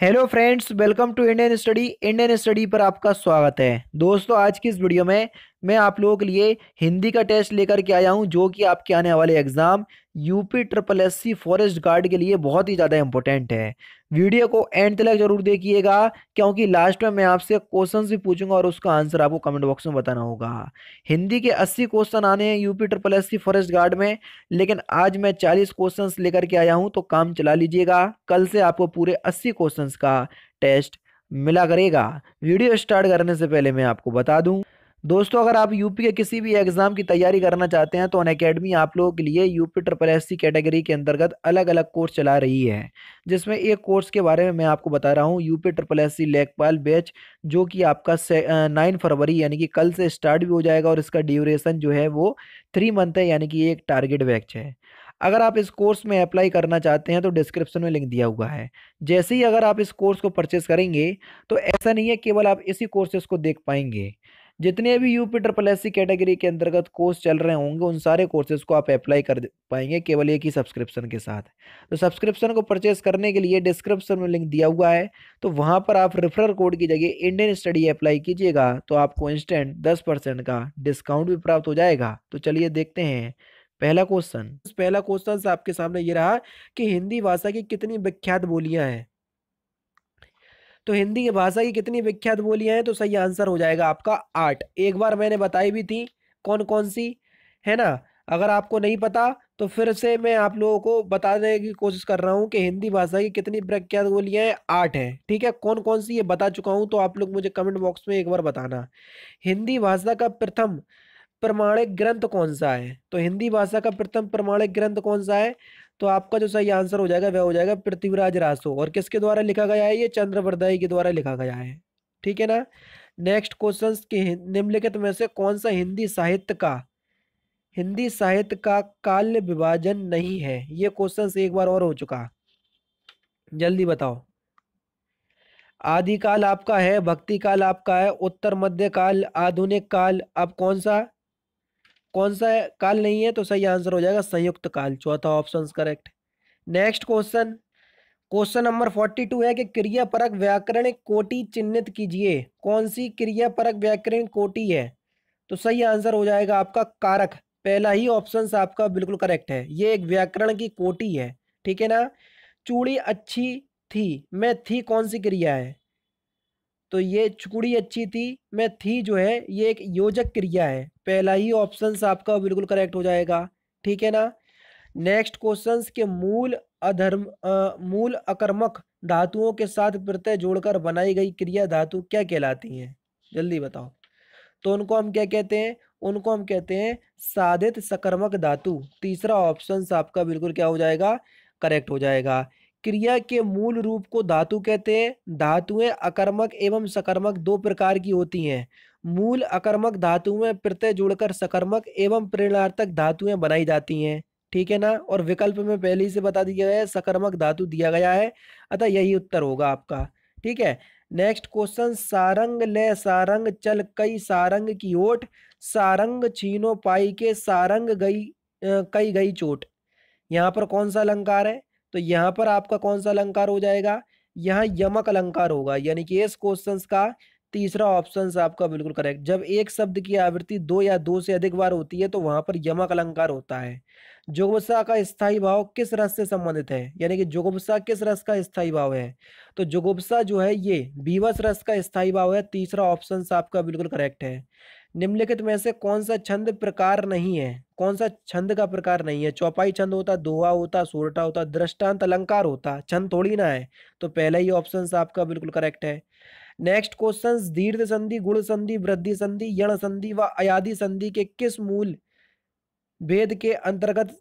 hello friends welcome to Indian study Indian study पर आपका स्वागत है दोस्तों आज की इस वीडियो में मैं आप लोगों के लिए हिंदी का टेस्ट लेकर के आया हूँ जो कि आपके आने वाले exam UP triple S C forest guard के लिए बहुत ही ज़्यादा इंपॉर्टेंट है वीडियो को एंड तक जरूर देखिएगा क्योंकि लास्ट में मैं आपसे क्वेश्चन भी पूछूंगा और उसका आंसर आपको कमेंट बॉक्स में बताना होगा हिंदी के 80 क्वेश्चन आने हैं UP triple S C forest guard में लेकिन आज मैं 40 क्वेश्चन लेकर के आया हूं तो काम चला लीजिएगा कल से आपको पूरे अस्सी क्वेश्चन का टेस्ट मिला करेगा वीडियो स्टार्ट करने से पहले मैं आपको बता दूँ दोस्तों अगर आप यूपी के किसी भी एग्ज़ाम की तैयारी करना चाहते हैं तो अन अकेडमी आप लोगों के लिए UP triple S C category के अंतर्गत अलग अलग कोर्स चला रही है जिसमें एक कोर्स के बारे में मैं आपको बता रहा हूँ यूपी ट्रिपल एस सी लेखपाल बैच जो कि आपका नाइन फरवरी यानी कि कल से स्टार्ट भी हो जाएगा और इसका ड्यूरेशन जो है वो थ्री मंथ है यानी कि एक टारगेट बैच है अगर आप इस कोर्स में अप्लाई करना चाहते हैं तो डिस्क्रिप्शन में लिंक दिया हुआ है जैसे ही अगर आप इस कोर्स को परचेस करेंगे तो ऐसा नहीं है केवल आप इसी कोर्सेस को देख पाएंगे जितने भी U P triple S C category के अंतर्गत कोर्स चल रहे होंगे उन सारे कोर्सेज को आप अप्लाई कर पाएंगे केवल एक ही सब्सक्रिप्शन के साथ तो सब्सक्रिप्शन को परचेस करने के लिए डिस्क्रिप्शन में लिंक दिया हुआ है तो वहाँ पर आप रेफरल कोड की जगह इंडियन स्टडी अप्लाई कीजिएगा तो आपको इंस्टेंट दस परसेंट का डिस्काउंट भी प्राप्त हो जाएगा तो चलिए देखते हैं पहला क्वेश्चन पहला क्वेश्चन आपके सामने ये रहा कि हिंदी भाषा की कितनी विख्यात बोलियाँ हैं तो हिंदी भाषा की कितनी विख्यात बोलियाँ हैं तो सही आंसर हो जाएगा आपका आठ एक बार मैंने बताई भी थी कौन कौन सी है ना अगर आपको नहीं पता तो फिर से मैं आप लोगों को बताने की कोशिश कर रहा हूँ कि हिंदी भाषा की कितनी प्रख्यात बोलियाँ हैं आठ हैं ठीक है कौन कौन सी ये बता चुका हूँ तो आप लोग मुझे कमेंट बॉक्स में एक बार बताना हिंदी भाषा का प्रथम प्रमाणिक ग्रंथ कौन सा है तो हिंदी भाषा का प्रथम प्रमाणिक ग्रंथ कौन सा है तो आपका जो सही आंसर हो जाएगा वह हो जाएगा पृथ्वीराज रासो और किसके द्वारा लिखा गया है ये चंद्रवरदाई के द्वारा लिखा गया है ठीक है ना नेक्स्ट क्वेश्चन के निम्नलिखित में से कौन सा हिंदी साहित्य का हिंदी साहित्य का काल्य विभाजन नहीं है ये क्वेश्चन एक बार और हो चुका जल्दी बताओ आदि काल आपका है भक्ति काल आपका है उत्तर मध्य काल आधुनिक काल अब कौन सा कौन सा काल नहीं है तो सही आंसर हो जाएगा संयुक्त काल चौथा option correct next question question number forty two है कि क्रियापरक व्याकरण कोटि चिन्हित कीजिए कौन सी क्रियापरक व्याकरण कोटि है तो सही आंसर हो जाएगा आपका कारक पहला ही ऑप्शन आपका बिल्कुल करेक्ट है ये एक व्याकरण की कोटि है ठीक है ना चूड़ी अच्छी थी मैं थी कौन सी क्रिया है तो ये चुकड़ी अच्छी थी में थी जो है ये एक योजक क्रिया है पहला ही ऑप्शन आपका बिल्कुल करेक्ट हो जाएगा ठीक है ना नेक्स्ट क्वेश्चन के मूल अधर्म आ, मूल अकर्मक धातुओं के साथ प्रत्यय जोड़कर बनाई गई क्रिया धातु क्या कहलाती है जल्दी बताओ तो उनको हम क्या कहते हैं उनको हम कहते हैं साधित सकर्मक धातु तीसरा ऑप्शन आपका बिल्कुल क्या हो जाएगा करेक्ट हो जाएगा क्रिया के मूल रूप को धातु कहते हैं धातुएं अकर्मक एवं सकर्मक दो प्रकार की होती हैं मूल अकर्मक धातुएं प्रत्यय जोड़कर सकर्मक एवं प्रेरणार्थक धातुएं बनाई जाती हैं ठीक है ना और विकल्प में पहले ही से बता दिया गया है सकर्मक धातु दिया गया है अतः यही उत्तर होगा आपका ठीक है नेक्स्ट क्वेश्चन सारंग ले सारंग चल कई सारंग की ओट सारंग छीनो पाई के सारंग गई कई गई चोट यहाँ पर कौन सा अलंकार है तो यहाँ पर आपका कौन सा अलंकार हो जाएगा यहाँ यमक अलंकार होगा यानी कि इस क्वेश्चन का तीसरा ऑप्शन आपका बिल्कुल करेक्ट जब एक शब्द की आवृत्ति दो या दो से अधिक बार होती है तो वहां पर यमक अलंकार होता है जोगुप्सा का स्थायी भाव किस रस से संबंधित है यानी कि जोगुप्सा किस रस का स्थायी भाव है तो जोगुप्सा जो है ये बीवस रस का स्थायी भाव है तीसरा ऑप्शन आपका बिल्कुल करेक्ट है निम्नलिखित में से कौन सा छंद प्रकार नहीं है कौन सा छंद का प्रकार नहीं है चौपाई छंद होता दोहा होता सोरटा होता दृष्टांत अलंकार होता छंद थोड़ी ना है तो पहला ही ऑप्शन आपका बिल्कुल करेक्ट है नेक्स्ट क्वेश्चन दीर्घ संधि गुण संधि वृद्धि संधि यण संधि व अयादि संधि के किस मूल भेद के अंतर्गत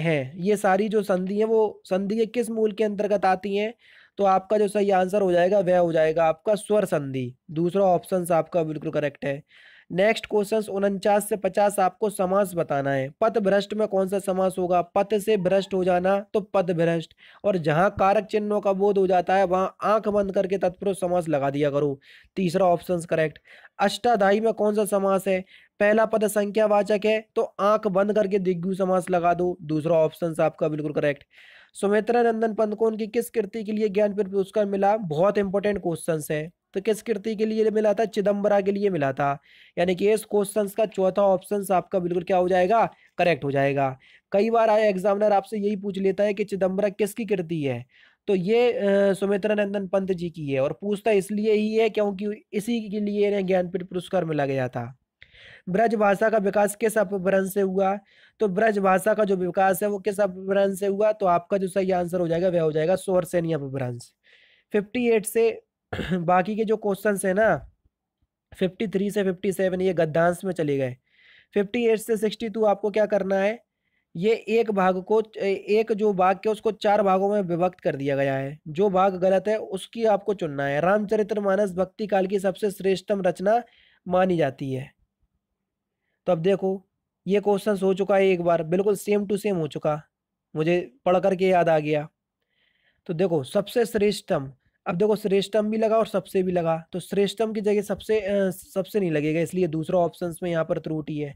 है ये सारी जो संधि है वो संधि के किस मूल के अंतर्गत आती हैं तो आपका जो सही आंसर हो जाएगा वह हो जाएगा आपका स्वर संधि दूसरा ऑप्शन आपका बिल्कुल करेक्ट है नेक्स्ट क्वेश्चन उनचास से पचास आपको समास बताना है पथ भ्रष्ट में कौन सा समास होगा पथ से भ्रष्ट हो जाना तो पथ भ्रष्ट और जहां कारक चिन्हों का बोध हो जाता है वहां आंख बंद करके तत्पुरुष समास लगा दिया करो तीसरा ऑप्शन करेक्ट अष्टाधाई में कौन सा समास है पहला पद संख्यावाचक है तो आंख बंद करके दिग्गु समास लगा दो दूसरा ऑप्शन आपका बिल्कुल करेक्ट सुमित्रा नंदन पंत को उनकी किस कृति के लिए ज्ञानपीठ पुरस्कार मिला बहुत इंपॉर्टेंट क्वेश्चन है तो किस कृति के लिए मिला था चिदम्बरा के लिए मिला था यानी कि इस क्वेश्चन का चौथा ऑप्शन आपका बिल्कुल क्या हो जाएगा करेक्ट हो जाएगा कई बार आए एग्जामिनर आपसे यही पूछ लेता है कि चिदम्बरा किसकी कृति है तो ये सुमित्रा नंदन पंत जी की है और पूछता इसलिए ही है क्योंकि इसी के लिए इन्हें ज्ञानपीठ पुरस्कार मिला गया था ब्रज भाषा का विकास किस अपभ्रंश से हुआ तो ब्रज भाषा का जो विकास है वो किस अपभ्रंश से हुआ तो आपका जो सही आंसर हो जाएगा वह हो जाएगा सोरसेनी अपभ्रंश 58 से बाकी के जो क्वेश्चन है ना फिफ्टी थ्री से फिफ्टी सेवन ये गद्दांश में चले गए फिफ्टी एट से सिक्सटी टू आपको क्या करना है ये एक भाग को एक जो भाग के उसको चार भागों में विभक्त कर दिया गया है जो भाग गलत है उसकी आपको चुनना है रामचरित्र मानस भक्ति काल की सबसे श्रेष्ठतम रचना मानी जाती है तो अब देखो ये क्वेश्चन हो चुका है एक बार बिल्कुल सेम टू सेम हो चुका मुझे पढ़ करके याद आ गया तो देखो सबसे श्रेष्ठतम अब देखो श्रेष्ठम भी लगा और सबसे भी लगा तो श्रेष्ठम की जगह सबसे सबसे नहीं लगेगा इसलिए दूसरा ऑप्शन में यहाँ पर त्रुटि है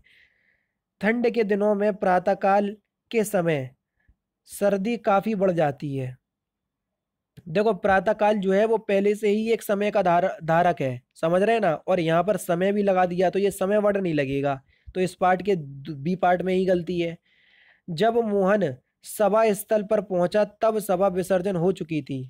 ठंड के दिनों में प्रातःकाल के समय सर्दी काफ़ी बढ़ जाती है देखो प्रातःकाल जो है वो पहले से ही एक समय का धार धारक है समझ रहे हैं ना और यहाँ पर समय भी लगा दिया तो ये समय वर्ड नहीं लगेगा तो इस पार्ट के बी पार्ट में ही गलती है जब मोहन सभा स्थल पर पहुंचा तब सभा विसर्जन हो चुकी थी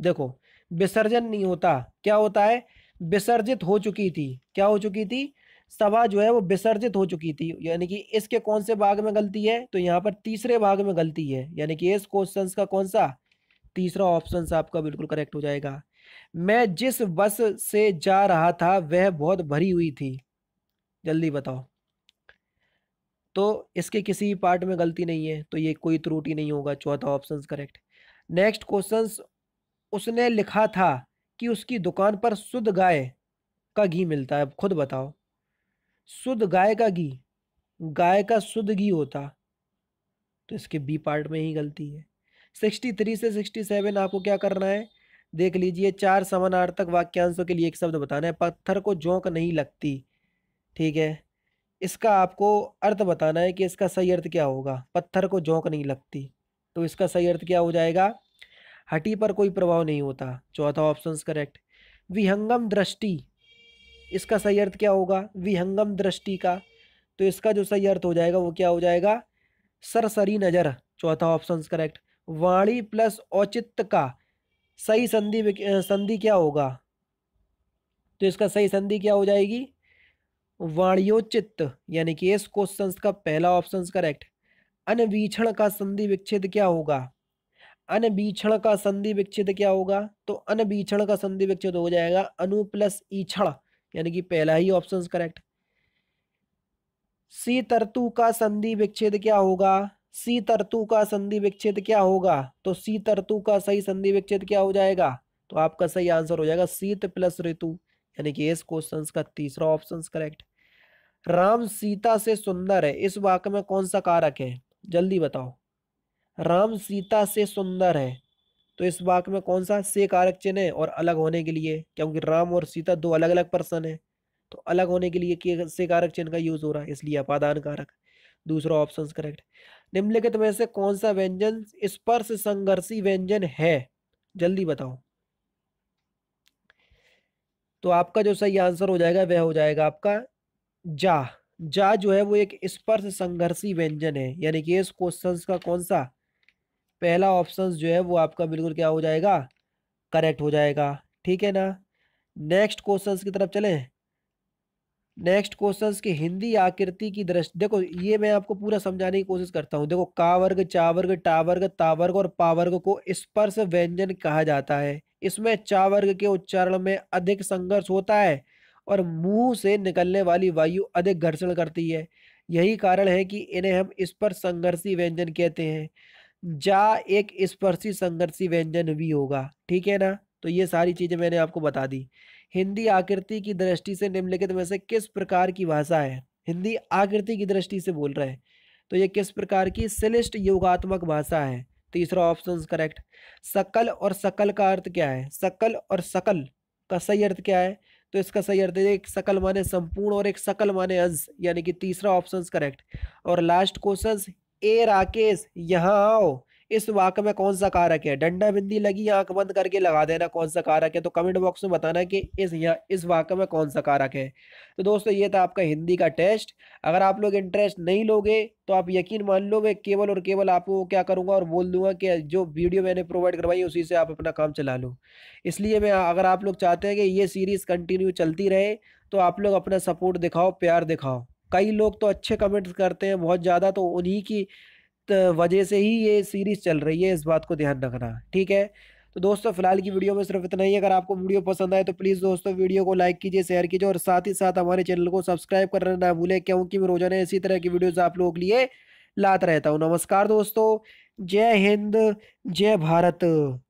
देखो विसर्जन नहीं होता क्या होता है विसर्जित हो चुकी थी क्या हो चुकी थी सभा जो है वो विसर्जित हो चुकी थी यानी कि इसके कौन से भाग में गलती है तो यहाँ पर तीसरे भाग में गलती है यानी कि इस क्वेश्चन का कौन सा तीसरा ऑप्शन आपका बिल्कुल करेक्ट हो जाएगा मैं जिस बस से जा रहा था वह बहुत भरी हुई थी जल्दी बताओ तो इसके किसी पार्ट में गलती नहीं है तो ये कोई त्रुटि नहीं होगा चौथा ऑप्शन करेक्ट नेक्स्ट क्वेश्चन उसने लिखा था कि उसकी दुकान पर शुद्ध गाय का घी मिलता है खुद बताओ शुद्ध गाय का घी गाय का शुद्ध घी होता तो इसके बी पार्ट में ही गलती है सिक्सटी थ्री से सिक्सटी सेवन आपको क्या करना है देख लीजिए चार समानार्थक वाक्यांशों के लिए एक शब्द बताना है पत्थर को जोंक नहीं लगती ठीक है इसका आपको अर्थ बताना है कि इसका सही अर्थ क्या होगा पत्थर को जोंक नहीं लगती तो इसका सही अर्थ क्या हो जाएगा हटी पर कोई प्रभाव नहीं होता चौथा ऑप्शन करेक्ट विहंगम दृष्टि इसका सही अर्थ क्या होगा विहंगम दृष्टि का तो इसका जो सही अर्थ हो जाएगा वो क्या हो जाएगा सरसरी नज़र चौथा ऑप्शन करेक्ट वाणी प्लस औचित्य का सही संधि संधि क्या होगा तो इसका सही संधि क्या हो जाएगी वाणियोचित यानी कि इस क्वेश्चन का पहला ऑप्शन करेक्ट अनवीक्षण का संधि विच्छेद क्या होगा अनबीक्षण का संधि विक्षित क्या होगा तो अनबीक्षण का संधि विच्छेद हो जाएगा अनु प्लस ईक्षण यानी कि पहला ही ऑप्शन करेक्ट सी तरतु का संधि विच्छेद क्या होगा सी तरतु का संधि विच्छेद क्या होगा तो सी तरतु का सही संधि विक्षित क्या हो जाएगा तो आपका सही आंसर हो जाएगा शीत प्लस ऋतु यानी कि इस क्वेश्चन का तीसरा ऑप्शन करेक्ट राम सीता से सुंदर है इस वाक्य में कौन सा कारक है जल्दी बताओ राम सीता से सुंदर है तो इस वाक में कौन सा से कारक चिन्ह है और अलग होने के लिए क्योंकि राम और सीता दो अलग अलग पर्सन है तो अलग होने के लिए से कारक चिन्ह का यूज़ हो रहा है इसलिए अपादान कारक दूसरा ऑप्शन करेक्ट निम्नलिखित में से कौन सा व्यंजन स्पर्श संघर्षी व्यंजन है जल्दी बताओ तो आपका जो सही आंसर हो जाएगा वह हो जाएगा आपका जा जा जो है वो एक स्पर्श संघर्षी व्यंजन है यानी कि इस क्वेश्चन का कौन सा पहला ऑप्शन जो है वो आपका बिल्कुल क्या हो जाएगा करेक्ट हो जाएगा ठीक है ना नेक्स्ट क्वेश्चन की तरफ चलें नेक्स्ट क्वेश्चन की हिंदी आकृति की दृष्टि देखो ये मैं आपको पूरा समझाने की कोशिश करता हूँ देखो कावर्ग चावर्ग टावर्ग तावर्ग और पावर्ग को स्पर्श व्यंजन कहा जाता है इसमें चावर्ग के उच्चारण में अधिक संघर्ष होता है और मुंह से निकलने वाली वायु अधिक घर्षण करती है यही कारण है कि इन्हें हम स्पर्श संघर्षी व्यंजन कहते हैं जा एक स्पर्शी संघर्षी व्यंजन भी होगा ठीक है ना तो ये सारी चीज़ें मैंने आपको बता दी हिंदी आकृति की दृष्टि से निम्नलिखित में से किस प्रकार की भाषा है हिंदी आकृति की दृष्टि से बोल रहे हैं तो ये किस प्रकार की श्रेष्ठ योगात्मक भाषा है तीसरा ऑप्शन करेक्ट सकल और सकल का अर्थ क्या है सकल और सकल का सही अर्थ क्या है तो इसका सही अर्थ है एक सकल माने संपूर्ण और एक सकल माने अंश यानी कि तीसरा ऑप्शन करेक्ट और लास्ट क्वेश्चन ए राकेश यहाँ आओ इस वाक में कौन सा कारक है डंडा बिंदी लगी आंख बंद करके लगा देना कौन सा कारक है तो कमेंट बॉक्स में बताना कि इस यहाँ इस वाक में कौन सा कारक है तो दोस्तों ये था आपका हिंदी का टेस्ट अगर आप लोग इंटरेस्ट नहीं लोगे तो आप यकीन मान लो मैं केवल और केवल आपको क्या करूँगा और बोल दूंगा कि जो वीडियो मैंने प्रोवाइड करवाई उसी से आप अपना काम चला लो इसलिए मैं अगर आप लोग चाहते हैं कि ये सीरीज़ कंटिन्यू चलती रहे तो आप लोग अपना सपोर्ट दिखाओ प्यार दिखाओ कई लोग तो अच्छे कमेंट्स करते हैं बहुत ज़्यादा तो उन्हीं की वजह से ही ये सीरीज़ चल रही है इस बात को ध्यान रखना ठीक है तो दोस्तों फिलहाल की वीडियो में सिर्फ इतना ही अगर आपको वीडियो पसंद आए तो प्लीज़ दोस्तों वीडियो को लाइक कीजिए शेयर कीजिए और साथ ही साथ हमारे चैनल को सब्सक्राइब करना ना भूलें क्योंकि मैं रोजाना इसी तरह की वीडियोज़ आप लोगों के लिए लात रहता हूँ नमस्कार दोस्तों जय हिंद जय भारत